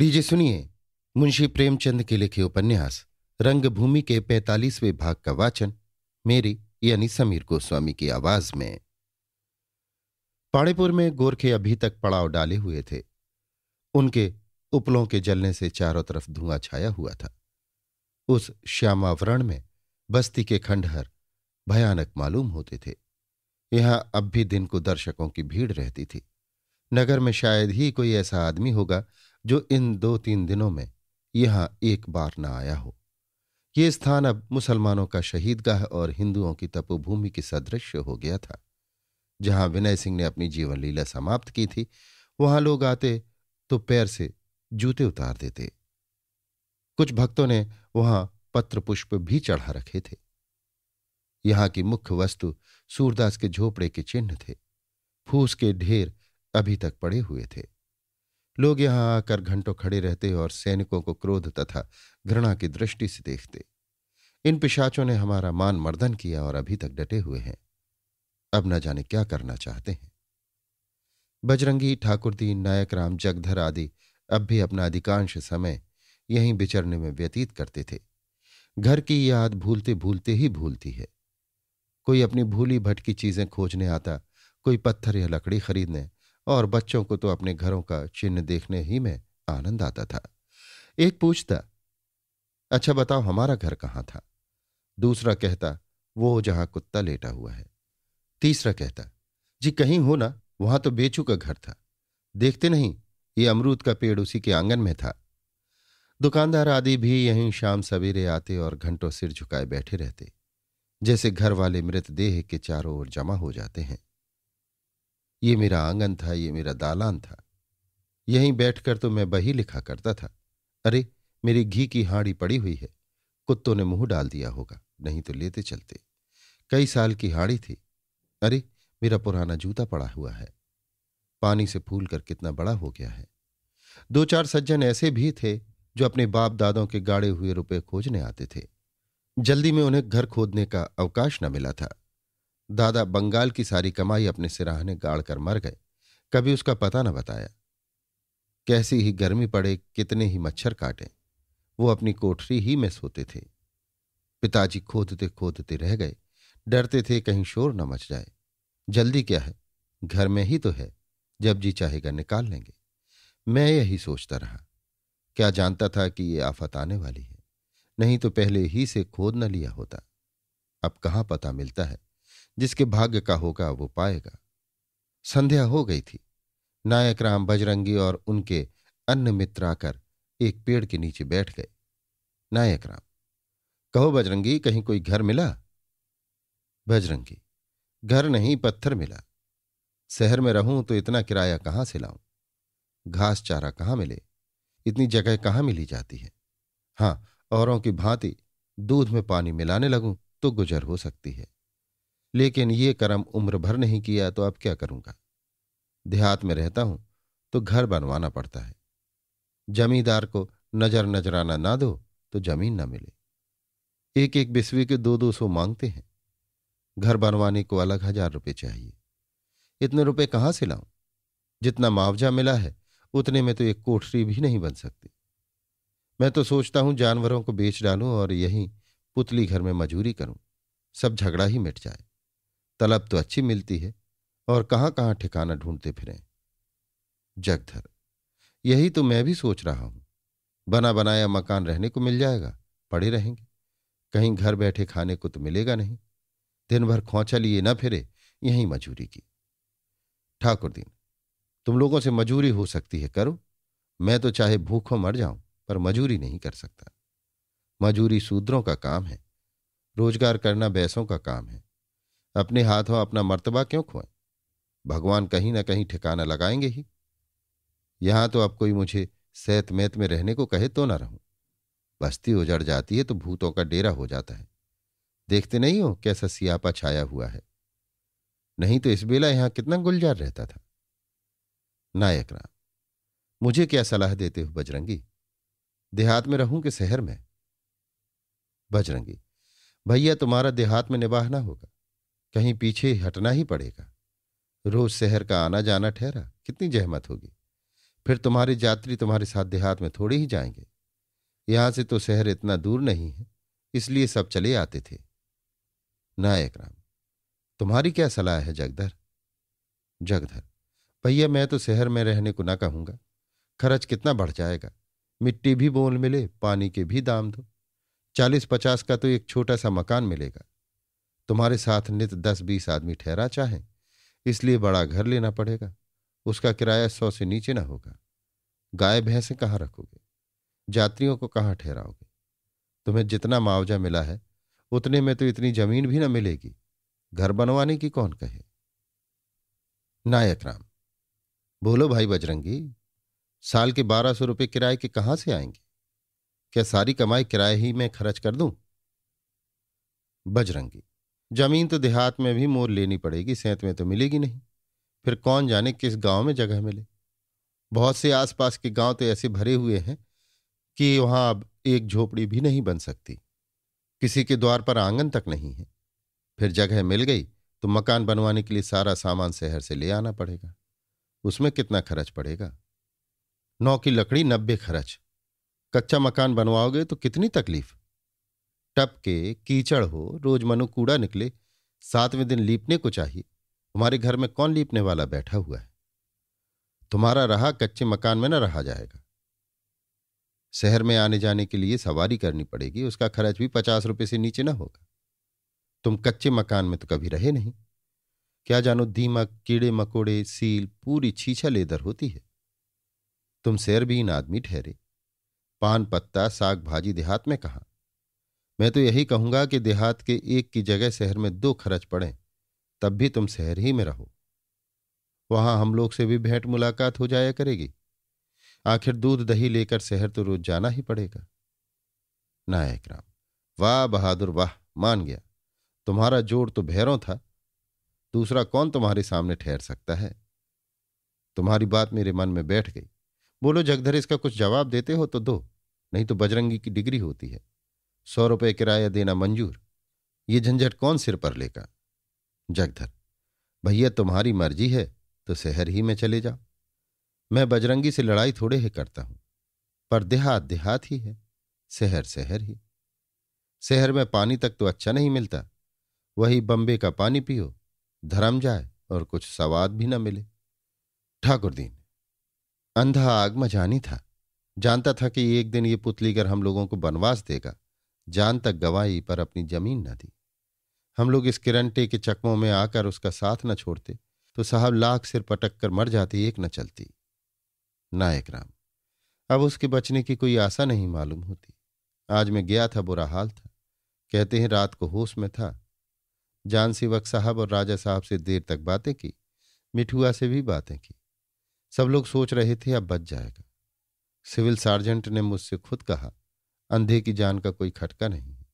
लीजिए सुनिए मुंशी प्रेमचंद के लिखे उपन्यास रंगभूमि के पैतालीसवें भाग का वाचन मेरी यानी समीर गोस्वामी की आवाज में पाड़ेपुर में गोरखे अभी तक पड़ाव डाले हुए थे उनके उपलों के जलने से चारों तरफ धुआं छाया हुआ था उस श्यामावरण में बस्ती के खंडहर भयानक मालूम होते थे यहां अब भी दिन को दर्शकों की भीड़ रहती थी नगर में शायद ही कोई ऐसा आदमी होगा जो इन दो तीन दिनों में यहां एक बार न आया हो ये स्थान अब मुसलमानों का शहीदगाह और हिंदुओं की तपोभूमि के सदृश हो गया था जहां विनय सिंह ने अपनी जीवन लीला समाप्त की थी वहां लोग आते तो पैर से जूते उतार देते कुछ भक्तों ने वहां पत्र पुष्प भी चढ़ा रखे थे यहां की मुख्य वस्तु सूरदास के झोपड़े के चिन्ह थे फूस के ढेर अभी तक पड़े हुए थे लोग यहां आकर घंटों खड़े रहते और सैनिकों को क्रोध तथा घृणा की दृष्टि से देखते इन पिशाचों ने हमारा मान मर्दन किया और अभी तक डटे हुए हैं अब न जाने क्या करना चाहते हैं बजरंगी ठाकुरदीन नायक राम जगधर आदि अब भी अपना अधिकांश समय यहीं बिचरने में व्यतीत करते थे घर की याद भूलते भूलते ही भूलती है कोई अपनी भूली भटकी चीजें खोजने आता कोई पत्थर या लकड़ी खरीदने और बच्चों को तो अपने घरों का चिन्ह देखने ही में आनंद आता था एक पूछता अच्छा बताओ हमारा घर कहाँ था दूसरा कहता वो जहां कुत्ता लेटा हुआ है तीसरा कहता जी कहीं हो ना वहां तो बेचू का घर था देखते नहीं ये अमरूद का पेड़ उसी के आंगन में था दुकानदार आदि भी यहीं शाम सवेरे आते और घंटों सिर झुकाए बैठे रहते जैसे घर वाले मृतदेह के चारों ओर जमा हो जाते हैं ये मेरा आंगन था ये मेरा दालान था यहीं बैठकर तो मैं बही लिखा करता था अरे मेरी घी की हाड़ी पड़ी हुई है कुत्तों ने मुंह डाल दिया होगा नहीं तो लेते चलते कई साल की हाड़ी थी अरे मेरा पुराना जूता पड़ा हुआ है पानी से फूल कर कितना बड़ा हो गया है दो चार सज्जन ऐसे भी थे जो अपने बाप दादों के गाड़े हुए रुपए खोजने आते थे जल्दी में उन्हें घर खोदने का अवकाश न मिला था दादा बंगाल की सारी कमाई अपने सिराहने गाड़ कर मर गए कभी उसका पता न बताया कैसी ही गर्मी पड़े कितने ही मच्छर काटे वो अपनी कोठरी ही में सोते थे पिताजी खोदते खोदते रह गए डरते थे कहीं शोर न मच जाए जल्दी क्या है घर में ही तो है जब जी चाहेगा निकाल लेंगे मैं यही सोचता रहा क्या जानता था कि ये आफत आने वाली है नहीं तो पहले ही से खोद न लिया होता अब कहाँ पता मिलता है जिसके भाग्य का होगा वो पाएगा संध्या हो गई थी नायक राम बजरंगी और उनके अन्य मित्र आकर एक पेड़ के नीचे बैठ गए नायक राम कहो बजरंगी कहीं कोई घर मिला बजरंगी घर नहीं पत्थर मिला शहर में रहूं तो इतना किराया कहां से लाऊं घास चारा कहाँ मिले इतनी जगह कहां मिली जाती है हाँ औरों की भांति दूध में पानी मिलाने लगूं तो गुजर हो सकती है लेकिन ये कर्म उम्र भर नहीं किया तो अब क्या करूंगा देहात में रहता हूं तो घर बनवाना पड़ता है जमींदार को नजर नजराना ना दो तो जमीन ना मिले एक एक बिस्वी के दो दो सौ मांगते हैं घर बनवाने को अलग हजार रुपए चाहिए इतने रुपए कहां से लाऊं जितना मुआवजा मिला है उतने में तो एक कोठरी भी नहीं बन सकती मैं तो सोचता हूं जानवरों को बेच डालूं और यहीं पुतली घर में मजूरी करूं सब झगड़ा ही मिट जाए तलब तो अच्छी मिलती है और कहाँ कहाँ ठिकाना ढूंढते फिरें जगधर यही तो मैं भी सोच रहा हूं बना बनाया मकान रहने को मिल जाएगा पड़े रहेंगे कहीं घर बैठे खाने को तो मिलेगा नहीं दिन भर खोचा लिए ना फिरे यही मजूरी की ठाकुर दीन तुम लोगों से मजूरी हो सकती है करो मैं तो चाहे भूखों मर जाऊं पर मजूरी नहीं कर सकता मजूरी सूद्रों का काम है रोजगार करना बैसों का काम है अपने हाथों अपना मर्तबा क्यों खोए भगवान कहीं ना कहीं ठिकाना लगाएंगे ही यहां तो अब कोई मुझे सैत मैत में रहने को कहे तो ना रहूं बस्ती उजड़ जाती है तो भूतों का डेरा हो जाता है देखते नहीं हो कैसा सियापा छाया हुआ है नहीं तो इस बेला यहां कितना गुलजार रहता था नायक राम मुझे क्या सलाह देते हो बजरंगी देहात में रहूं कि शहर में बजरंगी भैया तुम्हारा देहात में निवाह ना होगा कहीं पीछे हटना ही पड़ेगा रोज शहर का आना जाना ठहरा कितनी जहमत होगी फिर तुम्हारे यात्री तुम्हारे साथ देहात में थोड़े ही जाएंगे यहां से तो शहर इतना दूर नहीं है इसलिए सब चले आते थे नायक राम तुम्हारी क्या सलाह है जगधर जगधर भैया मैं तो शहर में रहने को ना कहूंगा खर्च कितना बढ़ जाएगा मिट्टी भी बोल मिले पानी के भी दाम दो चालीस पचास का तो एक छोटा सा मकान मिलेगा तुम्हारे साथ नित दस बीस आदमी ठहरा चाहे इसलिए बड़ा घर लेना पड़ेगा उसका किराया सौ से नीचे ना होगा गाय भैंसें कहाँ रखोगे यात्रियों को कहाँ ठहराओगे तुम्हें जितना मुआवजा मिला है उतने में तो इतनी जमीन भी ना मिलेगी घर बनवाने की कौन कहे नायक राम बोलो भाई बजरंगी साल के बारह सौ रुपये किराए के कहाँ से आएंगे क्या सारी कमाई किराए ही में खर्च कर दूं बजरंगी जमीन तो देहात में भी मोर लेनी पड़ेगी सेहत में तो मिलेगी नहीं फिर कौन जाने किस गांव में जगह मिले बहुत से आसपास के गांव तो ऐसे भरे हुए हैं कि वहां अब एक झोपड़ी भी नहीं बन सकती किसी के द्वार पर आंगन तक नहीं है फिर जगह मिल गई तो मकान बनवाने के लिए सारा सामान शहर से ले आना पड़ेगा उसमें कितना खर्च पड़ेगा नौ की लकड़ी नब्बे खर्च कच्चा मकान बनवाओगे तो कितनी तकलीफ टपके कीचड़ हो रोज मनु कूड़ा निकले सातवें दिन लीपने को चाहिए तुम्हारे घर में कौन लीपने वाला बैठा हुआ है तुम्हारा रहा कच्चे मकान में न रहा जाएगा शहर में आने जाने के लिए सवारी करनी पड़ेगी उसका खर्च भी पचास रुपये से नीचे ना होगा तुम कच्चे मकान में तो कभी रहे नहीं क्या जानो दीमक कीड़े मकोड़े सील पूरी छीछा लेदर होती है तुम शहर आदमी ठहरे पान पत्ता साग भाजी देहात में कहा मैं तो यही कहूंगा कि देहात के एक की जगह शहर में दो खर्च पड़े तब भी तुम शहर ही में रहो वहां हम लोग से भी भेंट मुलाकात हो जाया करेगी आखिर दूध दही लेकर शहर तो रोज जाना ही पड़ेगा नायक राम वाह बहादुर वाह मान गया तुम्हारा जोर तो भैरों था दूसरा कौन तुम्हारे सामने ठहर सकता है तुम्हारी बात मेरे मन में बैठ गई बोलो जगधर इसका कुछ जवाब देते हो तो दो नहीं तो बजरंगी की डिग्री होती है सौ रुपये किराया देना मंजूर ये झंझट कौन सिर पर लेगा जगधर भैया तुम्हारी मर्जी है तो शहर ही में चले जाओ मैं बजरंगी से लड़ाई थोड़े ही करता हूं पर देहात देहात ही है शहर शहर ही शहर में पानी तक तो अच्छा नहीं मिलता वही बम्बे का पानी पियो धर्म जाए और कुछ सवाद भी न मिले ठाकुर दीन अंधा आग मजानी था जानता था कि एक दिन ये पुतलीगर हम लोगों को बनवास देगा जान तक गवाई पर अपनी जमीन न दी हम लोग इस किरंटे के चकमों में आकर उसका साथ न छोड़ते तो साहब लाख सिर पटक कर मर जाती एक न चलती नायक राम अब उसके बचने की कोई आशा नहीं मालूम होती आज मैं गया था बुरा हाल था कहते हैं रात को होश में था जान सेवक साहब और राजा साहब से देर तक बातें की मिठुआ से भी बातें की सब लोग सोच रहे थे अब बच जाएगा सिविल सार्जेंट ने मुझसे खुद कहा अंधे की जान का कोई खटका नहीं है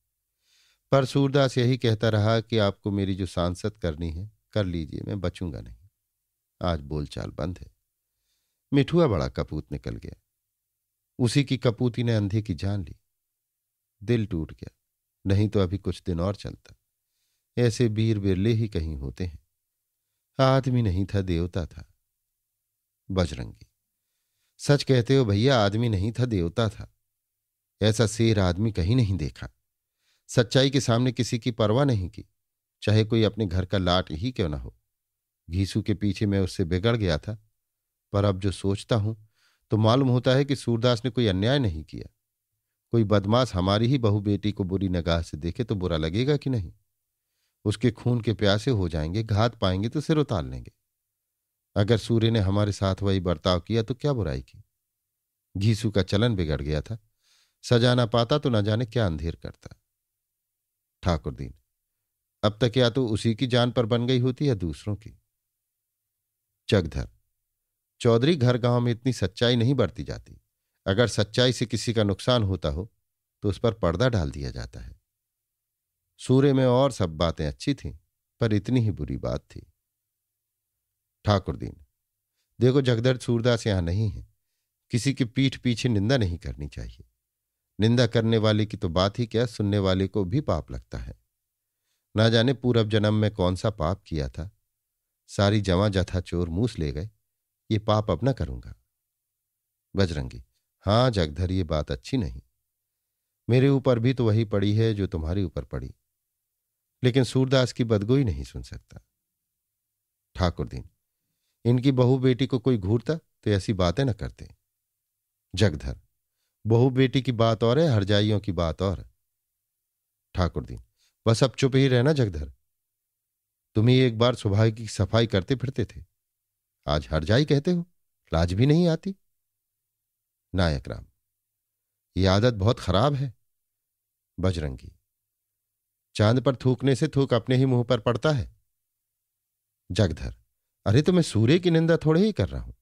पर सूरदास यही कहता रहा कि आपको मेरी जो सांसद करनी है कर लीजिए मैं बचूंगा नहीं आज बोलचाल बंद है मिठुआ बड़ा कपूत निकल गया उसी की कपूती ने अंधे की जान ली दिल टूट गया नहीं तो अभी कुछ दिन और चलता ऐसे वीर बिरले ही कहीं होते हैं आदमी नहीं था देवता था बजरंगी सच कहते हो भैया आदमी नहीं था देवता था ऐसा शेर आदमी कहीं नहीं देखा सच्चाई के सामने किसी की परवाह नहीं की चाहे कोई अपने घर का लाट ही क्यों ना हो घीसू के पीछे मैं उससे बिगड़ गया था पर अब जो सोचता हूं तो मालूम होता है कि सूरदास ने कोई अन्याय नहीं किया कोई बदमाश हमारी ही बहू बेटी को बुरी नगाह से देखे तो बुरा लगेगा कि नहीं उसके खून के प्यासे हो जाएंगे घात पाएंगे तो सिर उतार लेंगे अगर सूर्य ने हमारे साथ वही बर्ताव किया तो क्या बुराई की घीसू का चलन बिगड़ गया था सजा ना पाता तो ना जाने क्या अंधेर करता ठाकुर दीन अब तक या तो उसी की जान पर बन गई होती या दूसरों की चगधर चौधरी घर गांव में इतनी सच्चाई नहीं बरती जाती अगर सच्चाई से किसी का नुकसान होता हो तो उस पर पर्दा डाल दिया जाता है सूर्य में और सब बातें अच्छी थीं पर इतनी ही बुरी बात थी ठाकुर दीन देखो जगधर सूरदास यहां नहीं है किसी की पीठ पीछे निंदा नहीं करनी चाहिए निंदा करने वाले की तो बात ही क्या सुनने वाले को भी पाप लगता है ना जाने पूरब जन्म में कौन सा पाप किया था सारी जमा जथा चोर मूस ले गए ये पाप अपना करूंगा बजरंगी हाँ जगधर ये बात अच्छी नहीं मेरे ऊपर भी तो वही पड़ी है जो तुम्हारे ऊपर पड़ी लेकिन सूरदास की बदगोई नहीं सुन सकता ठाकुर दीन इनकी बहू बेटी को कोई घूरता तो ऐसी बातें न करते जगधर बहू बेटी की बात और है हरजाइयों की बात और ठाकुर दीन बस अब चुप ही रहना जगधर तुम ही एक बार सुबह की सफाई करते फिरते थे आज हरजाई कहते हो लाज भी नहीं आती नायक राम ये आदत बहुत खराब है बजरंगी चांद पर थूकने से थूक अपने ही मुंह पर पड़ता है जगधर अरे तो मैं सूर्य की निंदा थोड़े ही कर रहा हूं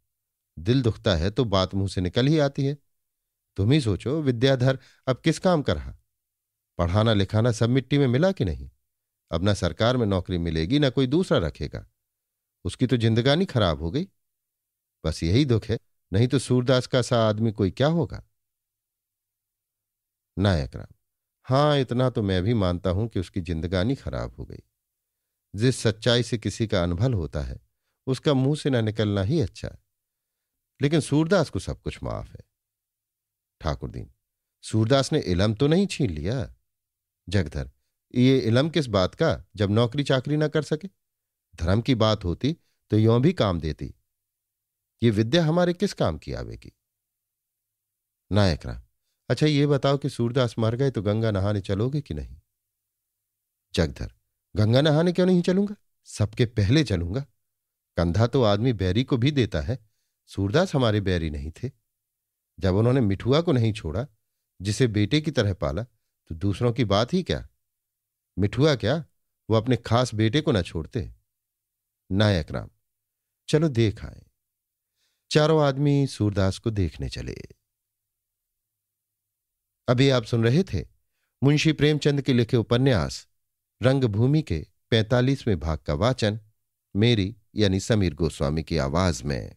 दिल दुखता है तो बात मुंह से निकल ही आती है तुम ही सोचो विद्याधर अब किस काम कर रहा पढ़ाना लिखाना सब मिट्टी में मिला कि नहीं अब ना सरकार में नौकरी मिलेगी ना कोई दूसरा रखेगा उसकी तो जिंदगानी खराब हो गई बस यही दुख है नहीं तो सूरदास का सा आदमी कोई क्या होगा नायक राम हां इतना तो मैं भी मानता हूं कि उसकी जिंदगानी खराब हो गई जिस सच्चाई से किसी का अनभल होता है उसका मुंह से ना निकलना ही अच्छा है लेकिन सूरदास को सब कुछ माफ है ठाकुरदीन सूरदास ने इलम तो नहीं छीन लिया जगधर ये इलम किस बात का जब नौकरी चाकरी ना कर सके धर्म की बात होती तो यो भी काम देती ये विद्या हमारे किस काम की आवेगी नायक राम अच्छा ये बताओ कि सूरदास मर गए तो गंगा नहाने चलोगे कि नहीं जगधर गंगा नहाने क्यों नहीं चलूंगा सबके पहले चलूंगा कंधा तो आदमी बैरी को भी देता है सूरदास हमारे बैरी नहीं थे जब उन्होंने मिठुआ को नहीं छोड़ा जिसे बेटे की तरह पाला तो दूसरों की बात ही क्या मिठुआ क्या वो अपने खास बेटे को ना छोड़ते नायक राम चलो देख आए चारों आदमी सूरदास को देखने चले अभी आप सुन रहे थे मुंशी प्रेमचंद के लिखे उपन्यास रंगभूमि के पैंतालीसवें भाग का वाचन मेरी यानी समीर गोस्वामी की आवाज में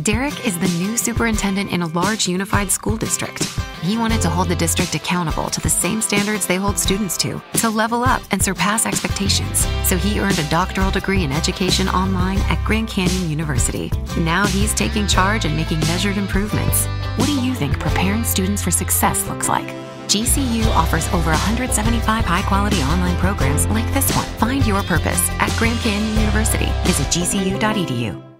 Derek is the new superintendent in a large unified school district. He wanted to hold the district accountable to the same standards they hold students to, to level up and surpass expectations. So he earned a doctoral degree in education online at Grand Canyon University. Now he's taking charge and making measured improvements. What do you think preparing students for success looks like? GCU offers over 175 high quality online programs like this one. Find your purpose at Grand Canyon University. Visit gcu.edu.